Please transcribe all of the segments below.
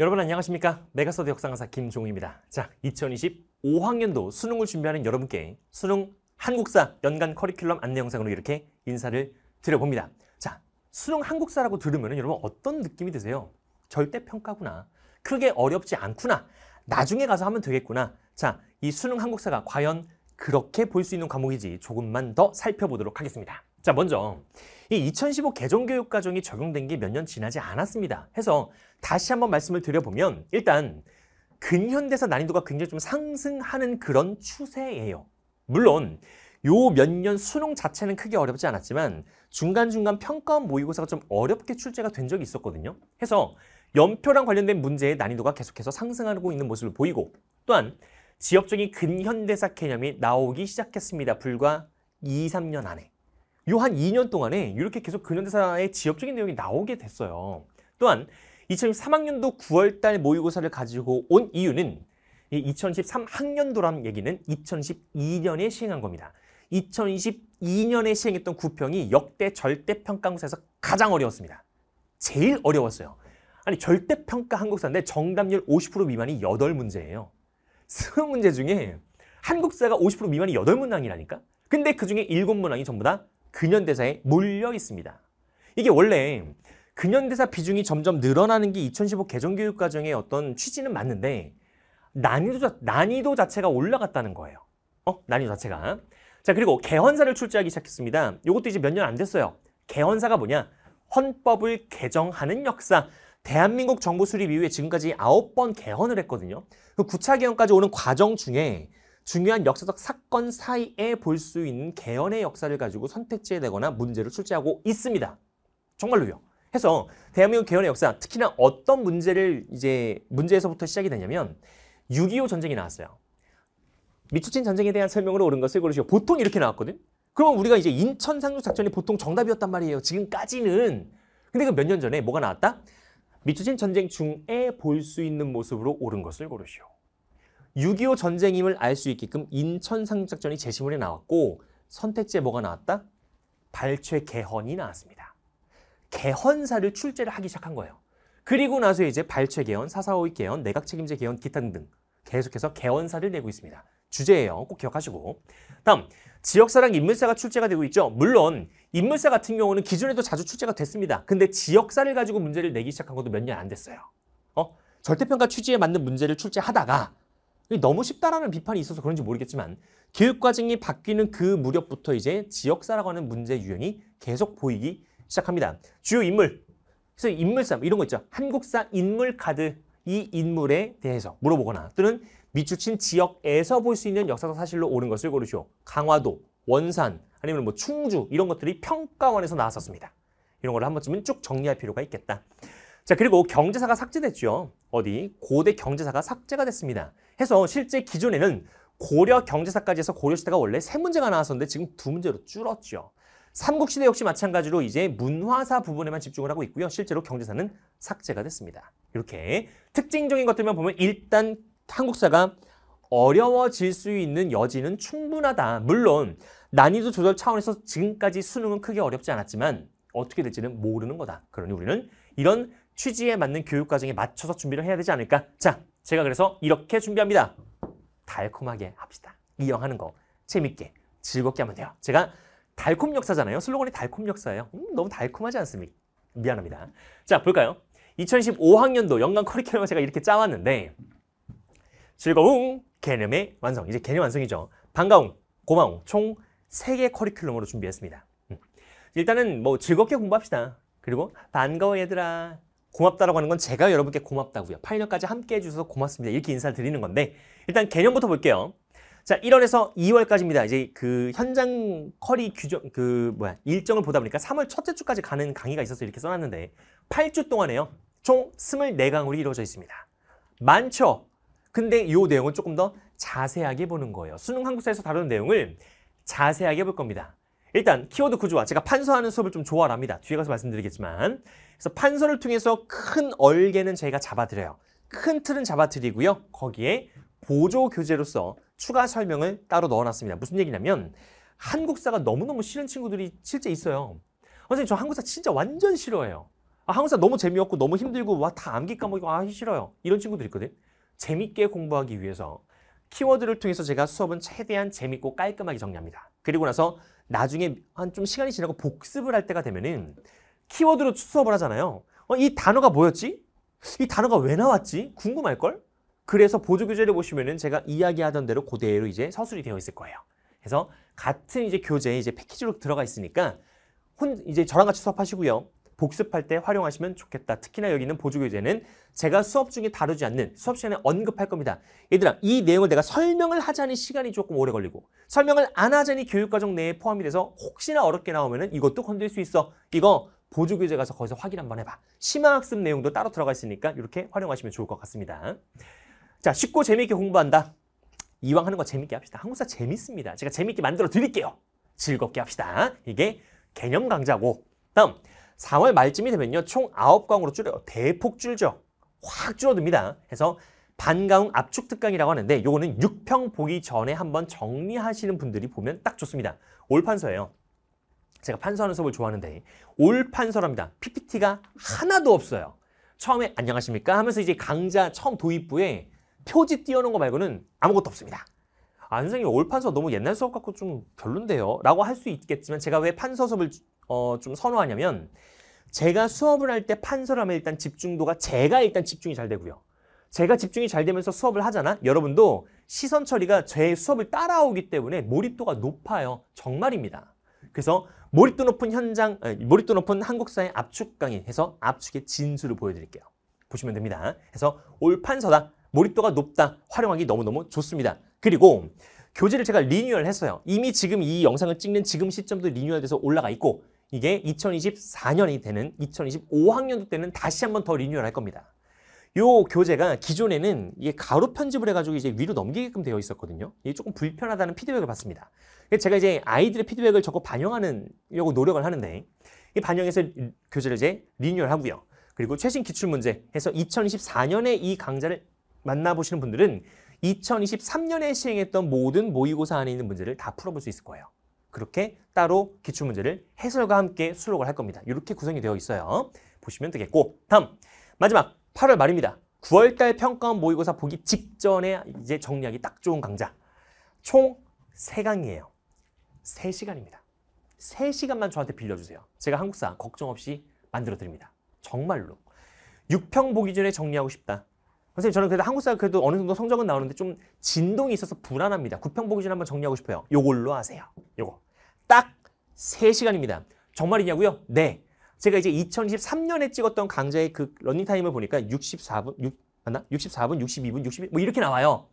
여러분 안녕하십니까? 메가서드 역사강사 김종우입니다. 자, 2025학년도 수능을 준비하는 여러분께 수능 한국사 연간 커리큘럼 안내 영상으로 이렇게 인사를 드려봅니다. 자, 수능 한국사라고 들으면 여러분 어떤 느낌이 드세요? 절대평가구나. 크게 어렵지 않구나. 나중에 가서 하면 되겠구나. 자, 이 수능 한국사가 과연 그렇게 볼 수 있는 과목이지 조금만 더 살펴보도록 하겠습니다. 자, 먼저 이 2015 개정 교육 과정이 적용된 게 몇 년 지나지 않았습니다. 해서 다시 한번 말씀을 드려보면 일단 근현대사 난이도가 굉장히 좀 상승하는 그런 추세예요. 물론 요 몇 년 수능 자체는 크게 어렵지 않았지만 중간중간 평가원 모의고사가 좀 어렵게 출제가 된 적이 있었거든요. 해서 연표랑 관련된 문제의 난이도가 계속해서 상승하고 있는 모습을 보이고 또한 지역적인 근현대사 개념이 나오기 시작했습니다. 불과 2, 3년 안에. 요한 2년 동안에 이렇게 계속 근현대사의 지역적인 내용이 나오게 됐어요. 또한 2013학년도 9월달 모의고사를 가지고 온 이유는 이 2013학년도란 얘기는 2012년에 시행한 겁니다. 2012년에 시행했던 구평이 역대 절대평가고사에서 가장 어려웠습니다. 제일 어려웠어요. 아니 절대평가 한국사인데 정답률 50% 미만이 8문제예요. 수0문제 중에 한국사가 50% 미만이 8문항이라니까? 근데 그중에 7문항이 전부 다 근현대사에 몰려 있습니다. 이게 원래 근현대사 비중이 점점 늘어나는 게 2015 개정교육 과정의 어떤 취지는 맞는데 난이도, 난이도 자체가 올라갔다는 거예요. 어? 난이도 자체가. 자 그리고 개헌사를 출제하기 시작했습니다. 이것도 이제 몇 년 안 됐어요. 개헌사가 뭐냐? 헌법을 개정하는 역사. 대한민국 정부 수립 이후에 지금까지 아홉 번 개헌을 했거든요. 그 9차 개헌까지 오는 과정 중에 중요한 역사적 사건 사이에 볼 수 있는 개연의 역사를 가지고 선택지에 내거나 문제를 출제하고 있습니다. 정말로요. 해서 대한민국 개헌의 역사 특히나 어떤 문제를 이제 문제에서부터 시작이 되냐면 6.25 전쟁이 나왔어요. 미추친 전쟁에 대한 설명으로 옳은 것을 고르시오. 보통 이렇게 나왔거든. 그러면 우리가 이제 인천 상륙 작전이 보통 정답이었단 말이에요. 지금까지는. 근데 그 몇 년 전에 뭐가 나왔다? 미추친 전쟁 중에 볼 수 있는 모습으로 옳은 것을 고르시오. 6.25 전쟁임을 알 수 있게끔 인천 상륙작전이 제시문에 나왔고 선택지에 뭐가 나왔다? 발췌 개헌이 나왔습니다. 개헌사를 출제를 하기 시작한 거예요. 그리고 나서 이제 발췌 개헌, 사사오5 개헌, 내각 책임제 개헌 기타 등등 계속해서 개헌사를 내고 있습니다. 주제예요. 꼭 기억하시고. 다음, 지역사랑 인물사가 출제가 되고 있죠. 물론 인물사 같은 경우는 기존에도 자주 출제가 됐습니다. 근데 지역사를 가지고 문제를 내기 시작한 것도 몇 년 안 됐어요. 어? 절대평가 취지에 맞는 문제를 출제하다가 너무 쉽다라는 비판이 있어서 그런지 모르겠지만 교육과정이 바뀌는 그 무렵부터 이제 지역사라고 하는 문제 유형이 계속 보이기 시작합니다. 주요 인물, 그래서 인물싸움 이런 거 있죠. 한국사 인물 카드 이 인물에 대해서 물어보거나 또는 미추친 지역에서 볼 수 있는 역사적 사실로 옳은 것을 고르시오. 강화도, 원산, 아니면 뭐 충주 이런 것들이 평가원에서 나왔었습니다. 이런 걸 한 번쯤은 쭉 정리할 필요가 있겠다. 자 그리고 경제사가 삭제됐죠. 어디 고대 경제사가 삭제가 됐습니다. 해서 실제 기존에는 고려 경제사까지 해서 고려시대가 원래 세 문제가 나왔었는데 지금 두 문제로 줄었죠. 삼국시대 역시 마찬가지로 이제 문화사 부분에만 집중을 하고 있고요. 실제로 경제사는 삭제가 됐습니다. 이렇게 특징적인 것들만 보면 일단 한국사가 어려워질 수 있는 여지는 충분하다. 물론 난이도 조절 차원에서 지금까지 수능은 크게 어렵지 않았지만 어떻게 될지는 모르는 거다. 그러니 우리는 이런 취지에 맞는 교육과정에 맞춰서 준비를 해야 되지 않을까. 자, 제가 그래서 이렇게 준비합니다. 달콤하게 합시다. 이용하는거 재밌게 즐겁게 하면 돼요. 제가 달콤 역사잖아요. 슬로건이 달콤 역사예요. 음, 너무 달콤하지 않습니까? 미안합니다. 자 볼까요? 2015학년도 연간 커리큘럼을 제가 이렇게 짜왔는데 즐거움, 개념의 완성, 이제 개념 완성이죠. 반가움, 고마움 총 3개 커리큘럼으로 준비했습니다. 음. 일단은 뭐 즐겁게 공부합시다. 그리고 반가워 얘들아 고맙다라고 하는 건 제가 여러분께 고맙다고요. 8년까지 함께 해주셔서 고맙습니다. 이렇게 인사를 드리는 건데 일단 개념부터 볼게요. 자, 1월에서 2월까지입니다. 이제 그 현장 커리 규정 그 뭐야 일정을 보다 보니까 3월 첫째 주까지 가는 강의가 있어서 이렇게 써놨는데 8주 동안에요. 총 24강으로 이루어져 있습니다. 많죠? 근데 이 내용을 조금 더 자세하게 보는 거예요. 수능 한국사에서 다루는 내용을 자세하게 볼 겁니다. 일단 키워드 구조화 제가 판서하는 수업을 좀 좋아합니다. 뒤에 가서 말씀드리겠지만 그래서 판서를 통해서 큰 얼개는 저희가 잡아드려요. 큰 틀은 잡아드리고요. 거기에 보조 교재로서 추가 설명을 따로 넣어놨습니다. 무슨 얘기냐면 한국사가 너무너무 싫은 친구들이 실제 있어요. 선생님 저 한국사 진짜 완전 싫어해요. 아, 한국사 너무 재미없고 너무 힘들고 와 다 암기 까먹이고 아 싫어요. 이런 친구들 있거든. 재밌게 공부하기 위해서 키워드를 통해서 제가 수업은 최대한 재밌고 깔끔하게 정리합니다. 그리고 나서 나중에 한 좀 시간이 지나고 복습을 할 때가 되면은 키워드로 수업을 하잖아요. 어, 이 단어가 뭐였지? 이 단어가 왜 나왔지? 궁금할걸? 그래서 보조 교재를 보시면은 제가 이야기하던 대로 그대로 이제 서술이 되어 있을 거예요. 그래서 같은 이제 교재에 이제 패키지로 들어가 있으니까 혼 이제 저랑 같이 수업하시고요. 복습할 때 활용하시면 좋겠다. 특히나 여기 있는 보조교재는 제가 수업 중에 다루지 않는 수업 시간에 언급할 겁니다. 얘들아, 이 내용을 내가 설명을 하자니 시간이 조금 오래 걸리고 설명을 안 하자니 교육과정 내에 포함이 돼서 혹시나 어렵게 나오면 이것도 건들 수 있어. 이거 보조교재 가서 거기서 확인 한번 해봐. 심화학습 내용도 따로 들어가 있으니까 이렇게 활용하시면 좋을 것 같습니다. 자, 쉽고 재미있게 공부한다. 이왕 하는 거 재밌게 합시다. 한국사 재밌습니다. 제가 재밌게 만들어 드릴게요. 즐겁게 합시다. 이게 개념 강좌고. 다음, 4월 말쯤이 되면요. 총 9강으로 줄여요. 대폭 줄죠. 확 줄어듭니다. 그래서 반가운 압축 특강이라고 하는데 요거는 6평 보기 전에 한번 정리하시는 분들이 보면 딱 좋습니다. 올판서예요. 제가 판서하는 수업을 좋아하는데 올판서랍니다. PPT가 하나도 없어요. 처음에 안녕하십니까 하면서 이제 강좌 처음 도입부에 표지 띄워놓은 거 말고는 아무것도 없습니다. 아 선생님 올판서 너무 옛날 수업 같고 좀 별론데요 라고 할 수 있겠지만 제가 왜 판서 수업을 어, 좀 선호하냐면 제가 수업을 할 때 판서라면 일단 집중도가 제가 일단 집중이 잘 되고요. 제가 집중이 잘 되면서 수업을 하잖아. 여러분도 시선 처리가 제 수업을 따라오기 때문에 몰입도가 높아요. 정말입니다. 그래서 몰입도 높은 현장, 몰입도 높은 한국사의 압축 강의 해서 압축의 진수를 보여드릴게요. 보시면 됩니다. 그래서 올판서다, 몰입도가 높다, 활용하기 너무너무 좋습니다. 그리고 교재를 제가 리뉴얼 했어요. 이미 지금 이 영상을 찍는 지금 시점도 리뉴얼돼서 올라가 있고 이게 2024년이 되는 2025학년도 때는 다시 한번 더 리뉴얼 할 겁니다. 요 교재가 기존에는 이게 가로 편집을 해가지고 이제 위로 넘기게끔 되어 있었거든요. 이게 조금 불편하다는 피드백을 받습니다. 제가 이제 아이들의 피드백을 적극 반영하는 요고 노력을 하는데 이 반영해서 교재를 이제 리뉴얼하고요. 그리고 최신 기출문제 해서 2024년에 이 강좌를 만나보시는 분들은 2023년에 시행했던 모든 모의고사 안에 있는 문제를 다 풀어볼 수 있을 거예요. 그렇게 따로 기출문제를 해설과 함께 수록을 할 겁니다. 이렇게 구성이 되어 있어요. 보시면 되겠고 다음 마지막 8월 말입니다. 9월달 평가원 모의고사 보기 직전에 이제 정리하기 딱 좋은 강좌 총 3강이에요. 3시간입니다. 3시간만 저한테 빌려주세요. 제가 한국사 걱정 없이 만들어 드립니다. 정말로. 6평 보기 전에 정리하고 싶다. 선생님 저는 그래도 한국사 그래도 어느 정도 성적은 나오는데 좀 진동이 있어서 불안합니다. 구평보기준 한번 정리하고 싶어요. 요걸로 하세요. 요거. 딱 3시간입니다. 정말이냐고요? 네. 제가 이제 2023년에 찍었던 강좌의 그 러닝타임을 보니까 64분, 6, 맞나? 64분, 62분, 60분, 뭐 이렇게 나와요.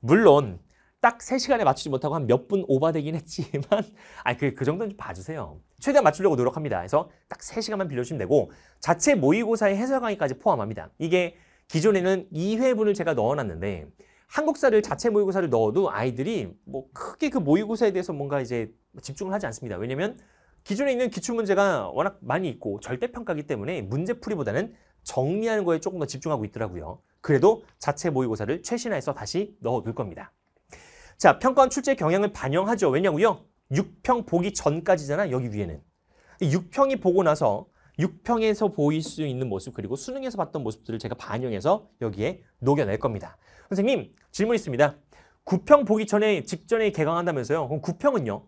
물론 딱 3시간에 맞추지 못하고 한 몇 분 오바되긴 했지만 아니 그, 그 정도는 좀 봐주세요. 최대한 맞추려고 노력합니다. 그래서 딱 3시간만 빌려주시면 되고 자체 모의고사의 해설 강의까지 포함합니다. 이게 기존에는 2회분을 제가 넣어놨는데 한국사를 자체 모의고사를 넣어도 아이들이 뭐 크게 그 모의고사에 대해서 뭔가 이제 집중을 하지 않습니다. 왜냐면 기존에 있는 기출문제가 워낙 많이 있고 절대평가기 때문에 문제풀이보다는 정리하는 거에 조금 더 집중하고 있더라고요. 그래도 자체 모의고사를 최신화해서 다시 넣어둘 겁니다. 자, 평가원 출제 경향을 반영하죠. 왜냐고요? 6평 보기 전까지잖아, 여기 위에는. 6평이 보고 나서 6평에서 보일 수 있는 모습 그리고 수능에서 봤던 모습들을 제가 반영해서 여기에 녹여낼 겁니다. 선생님 질문 있습니다. 9평 보기 전에 직전에 개강한다면서요. 그럼 9평은요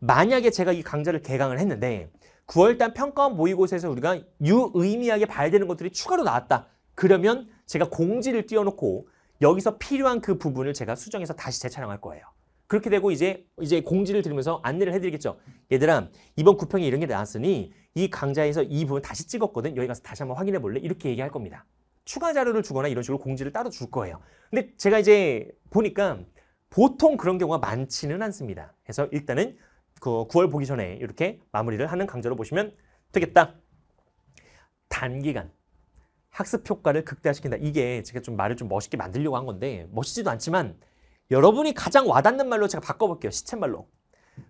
만약에 제가 이 강좌를 개강을 했는데 9월달 평가원 모의고사에서 우리가 유의미하게 봐야 되는 것들이 추가로 나왔다. 그러면 제가 공지를 띄워놓고 여기서 필요한 그 부분을 제가 수정해서 다시 재촬영할 거예요. 그렇게 되고 이제 이제 공지를 들으면서 안내를 해드리겠죠. 얘들아 이번 구평에 이런 게 나왔으니 이 강좌에서 이 부분 다시 찍었거든. 여기 가서 다시 한번 확인해 볼래? 이렇게 얘기할 겁니다. 추가 자료를 주거나 이런 식으로 공지를 따로 줄 거예요. 근데 제가 이제 보니까 보통 그런 경우가 많지는 않습니다. 그래서 일단은 그 9월 보기 전에 이렇게 마무리를 하는 강좌로 보시면 되겠다. 단기간 학습 효과를 극대화시킨다. 이게 제가 좀 말을 좀 멋있게 만들려고 한 건데 멋있지도 않지만 여러분이 가장 와닿는 말로 제가 바꿔볼게요. 시쳇말로.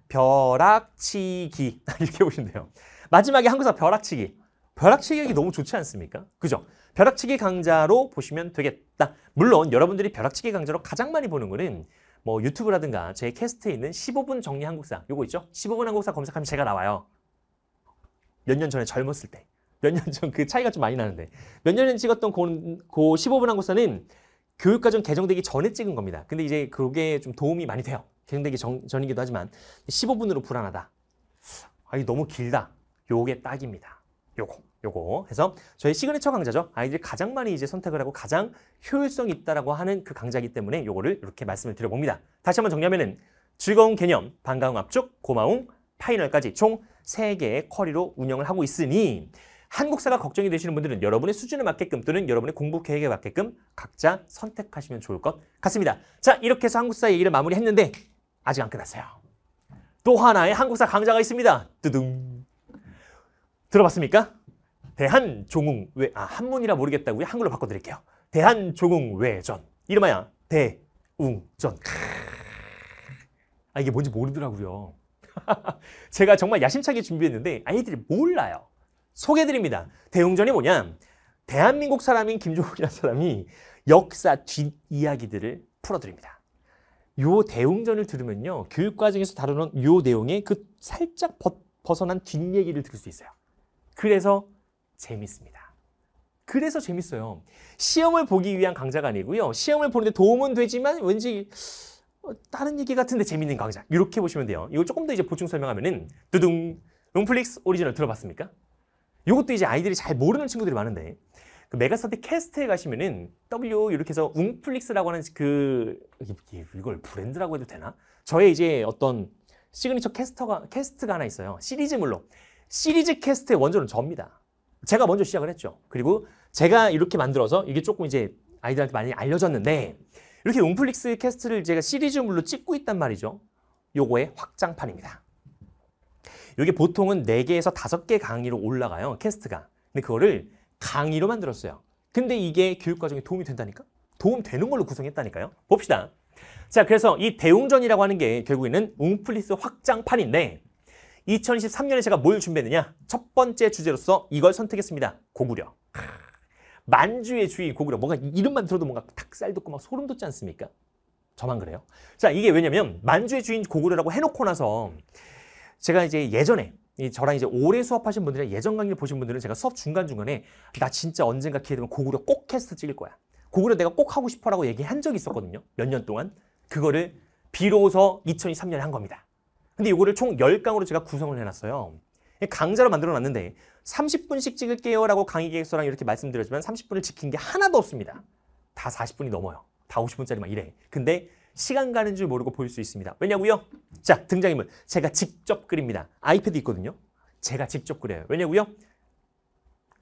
벼락치기. 아, 이렇게 보시면 돼요. 마지막에 한국사 벼락치기. 벼락치기 너무 좋지 않습니까? 그죠? 벼락치기 강좌로 보시면 되겠다. 물론 여러분들이 벼락치기 강좌로 가장 많이 보는 거는 뭐 유튜브라든가 제 캐스트에 있는 15분 정리 한국사 요거 있죠? 15분 한국사 검색하면 제가 나와요. 몇 년 전에 젊었을 때. 몇 년 전 그 차이가 좀 많이 나는데. 몇 년 전에 찍었던 고, 고 15분 한국사는 교육과정 개정되기 전에 찍은 겁니다. 근데 이제 그게 좀 도움이 많이 돼요. 개정되기 전, 전이기도 하지만 15분으로 불안하다. 아, 이 너무 길다. 요게 딱입니다. 요거, 요거. 해서 저희 시그니처 강좌죠. 아이들이 가장 많이 이제 선택을 하고 가장 효율성 있다라고 하는 그 강좌이기 때문에 요거를 이렇게 말씀을 드려봅니다. 다시 한번 정리하면은 즐거운 개념, 반가운 압축, 고마움, 파이널까지 총 세개의 커리로 운영을 하고 있으니 한국사가 걱정이 되시는 분들은 여러분의 수준에 맞게끔 또는 여러분의 공부 계획에 맞게끔 각자 선택하시면 좋을 것 같습니다. 자, 이렇게 해서 한국사 얘기를 마무리했는데 아직 안 끝났어요. 또 하나의 한국사 강좌가 있습니다. 뜨둥. 들어봤습니까? 대한종웅외 아 한문이라 모르겠다고요? 한글로 바꿔드릴게요. 대한종웅외전 이름하여 대웅전. 아 이게 뭔지 모르더라고요. 제가 정말 야심차게 준비했는데 아이들이 몰라요. 소개드립니다. 대웅전이 뭐냐? 대한민국 사람인 김종국이라는 사람이 역사 뒷이야기들을 풀어드립니다. 요 대웅전을 들으면요. 교육과정에서 다루는 요 내용의 그 살짝 벗어난 뒷얘기를 들을 수 있어요. 그래서 재밌습니다. 그래서 재밌어요. 시험을 보기 위한 강좌가 아니고요. 시험을 보는데 도움은 되지만 왠지 어, 다른 얘기 같은데 재밌는 강좌. 이렇게 보시면 돼요. 이거 조금 더 이제 보충 설명하면은 두둥 롱플릭스 오리지널 들어봤습니까? 이것도 이제 아이들이 잘 모르는 친구들이 많은데 그 메가스터디 캐스트에 가시면은 W 이렇게 해서 웅플릭스라고 하는 그 이걸 브랜드라고 해도 되나? 저의 이제 어떤 시그니처 캐스터가 캐스트가 하나 있어요. 시리즈물로 시리즈 캐스트의 원조는 접니다 제가 먼저 시작을 했죠. 그리고 제가 이렇게 만들어서 이게 조금 이제 아이들한테 많이 알려졌는데 이렇게 웅플릭스 캐스트를 제가 시리즈물로 찍고 있단 말이죠. 요거의 확장판입니다. 이게 보통은 4개에서 5개 강의로 올라가요. 캐스트가. 근데 그거를 강의로 만들었어요. 근데 이게 교육 과정에 도움이 된다니까? 도움 되는 걸로 구성했다니까요. 봅시다. 자, 그래서 이 대웅전이라고 하는 게 결국에는 웅플리스 확장판인데 2023년에 제가 뭘 준비했느냐? 첫 번째 주제로서 이걸 선택했습니다. 고구려. 만주의 주인 고구려. 뭔가 이름만 들어도 뭔가 탁살 돋고 막 소름 돋지 않습니까? 저만 그래요? 자, 이게 왜냐면 만주의 주인 고구려라고 해놓고 나서 제가 이제 예전에 이 저랑 이제 오래 수업하신 분들이나 예전 강의를 보신 분들은 제가 수업 중간중간에 나 진짜 언젠가 기회 되면 고구려 꼭 캐스트 찍을 거야. 고구려 내가 꼭 하고 싶어라고 얘기한 적이 있었거든요. 몇 년 동안. 그거를 비로소 2023년에 한 겁니다. 근데 이거를 총 10강으로 제가 구성을 해놨어요. 강좌로 만들어놨는데 30분씩 찍을게요 라고 강의 계획서랑 이렇게 말씀드렸지만 30분을 지킨 게 하나도 없습니다. 다 40분이 넘어요. 다 50분짜리만 이래. 근데 시간 가는 줄 모르고 볼 수 있습니다. 왜냐고요? 자, 등장인물 제가 직접 그립니다. 아이패드 있거든요. 제가 직접 그려요. 왜냐고요?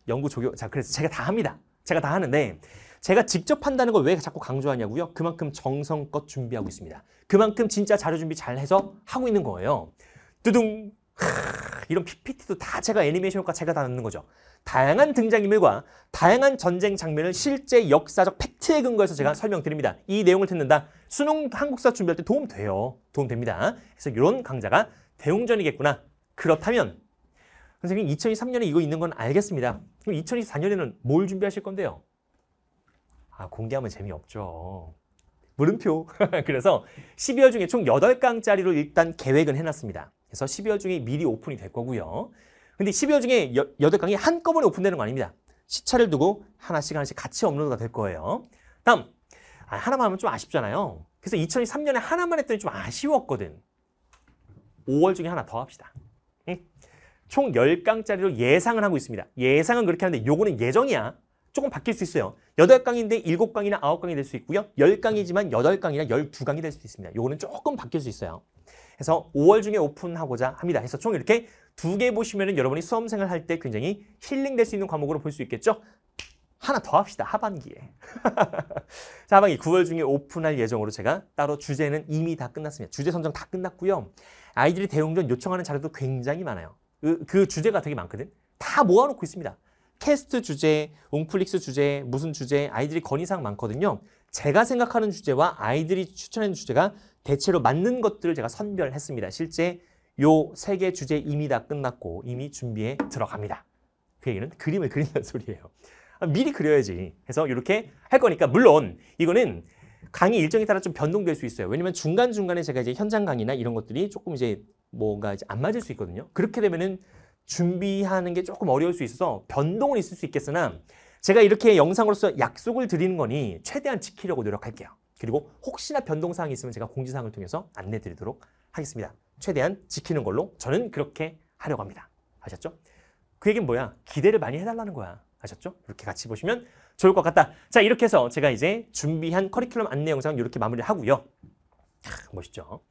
연구 조교 자 그래서 제가 다 합니다. 제가 다 하는데 제가 직접 한다는 걸 왜 자꾸 강조하냐고요? 그만큼 정성껏 준비하고 있습니다. 그만큼 진짜 자료 준비 잘해서 하고 있는 거예요. 두둥 하... 이런 PPT도 다 제가 애니메이션과 제가 다 넣는 거죠. 다양한 등장인물과 다양한 전쟁 장면을 실제 역사적 팩트에 근거해서 제가 설명드립니다. 이 내용을 듣는다. 수능 한국사 준비할 때 도움 돼요. 도움 됩니다. 그래서 이런 강좌가 대웅전이겠구나. 그렇다면 선생님 2023년에 이거 있는 건 알겠습니다. 그럼 2024년에는 뭘 준비하실 건데요? 아, 공개하면 재미없죠. 물음표. 그래서 12월 중에 총 8강짜리로 일단 계획은 해놨습니다. 그래서 12월 중에 미리 오픈이 될 거고요. 근데 12월 중에 8강이 한꺼번에 오픈되는 거 아닙니다. 시차를 두고 하나씩 하나씩 같이 업로드가 될 거예요. 다음, 아, 하나만 하면 좀 아쉽잖아요. 그래서 2003년에 하나만 했더니 좀 아쉬웠거든. 5월 중에 하나 더 합시다. 응? 총 10강짜리로 예상을 하고 있습니다. 예상은 그렇게 하는데 요거는 예정이야. 조금 바뀔 수 있어요. 8강인데 7강이나 9강이 될 수 있고요. 10강이지만 8강이나 12강이 될수 있습니다. 요거는 조금 바뀔 수 있어요. 해서 5월 중에 오픈하고자 합니다. 해서 총 이렇게 두 개 보시면은 여러분이 수험생을 할 때 굉장히 힐링될 수 있는 과목으로 볼 수 있겠죠? 하나 더 합시다. 하반기에. 자, 하반기 9월 중에 오픈할 예정으로 제가 따로 주제는 이미 다 끝났습니다. 주제 선정 다 끝났고요. 아이들이 대용전 요청하는 자료도 굉장히 많아요. 그, 그 주제가 되게 많거든. 다 모아놓고 있습니다. 캐스트 주제, 웅플릭스 주제, 무슨 주제, 아이들이 건의사항 많거든요. 제가 생각하는 주제와 아이들이 추천하는 주제가 대체로 맞는 것들을 제가 선별했습니다. 실제 요 세 개 주제 이미 다 끝났고 이미 준비에 들어갑니다. 그 얘기는 그림을 그린다는 소리예요. 아, 미리 그려야지. 해서 이렇게 할 거니까 물론 이거는 강의 일정에 따라 좀 변동될 수 있어요. 왜냐면 중간중간에 제가 이제 현장 강의나 이런 것들이 조금 이제 뭔가 이제 안 맞을 수 있거든요. 그렇게 되면은 준비하는 게 조금 어려울 수 있어서 변동은 있을 수 있겠으나 제가 이렇게 영상으로서 약속을 드리는 거니 최대한 지키려고 노력할게요. 그리고 혹시나 변동사항이 있으면 제가 공지사항을 통해서 안내드리도록 하겠습니다. 최대한 지키는 걸로 저는 그렇게 하려고 합니다. 아셨죠? 그 얘기는 뭐야? 기대를 많이 해달라는 거야. 아셨죠? 이렇게 같이 보시면 좋을 것 같다. 자, 이렇게 해서 제가 이제 준비한 커리큘럼 안내 영상 이렇게 마무리를 하고요. 하, 멋있죠?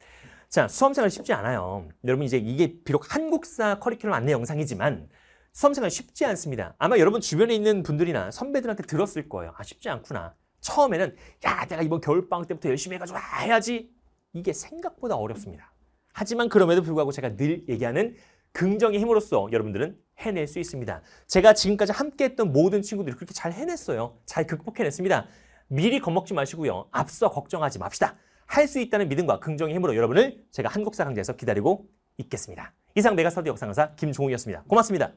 자, 수험생활 쉽지 않아요. 여러분 이제 이게 비록 한국사 커리큘럼 안내 영상이지만 수험생활 쉽지 않습니다. 아마 여러분 주변에 있는 분들이나 선배들한테 들었을 거예요. 아, 쉽지 않구나. 처음에는 야 내가 이번 겨울방학 때부터 열심히 해가지고 아, 해야지 이게 생각보다 어렵습니다. 하지만 그럼에도 불구하고 제가 늘 얘기하는 긍정의 힘으로써 여러분들은 해낼 수 있습니다. 제가 지금까지 함께했던 모든 친구들이 그렇게 잘 해냈어요. 잘 극복해냈습니다. 미리 겁먹지 마시고요. 앞서 걱정하지 맙시다. 할 수 있다는 믿음과 긍정의 힘으로 여러분을 제가 한국사 강좌에서 기다리고 있겠습니다. 이상 메가스터디 역사 강사 김종욱이었습니다. 고맙습니다.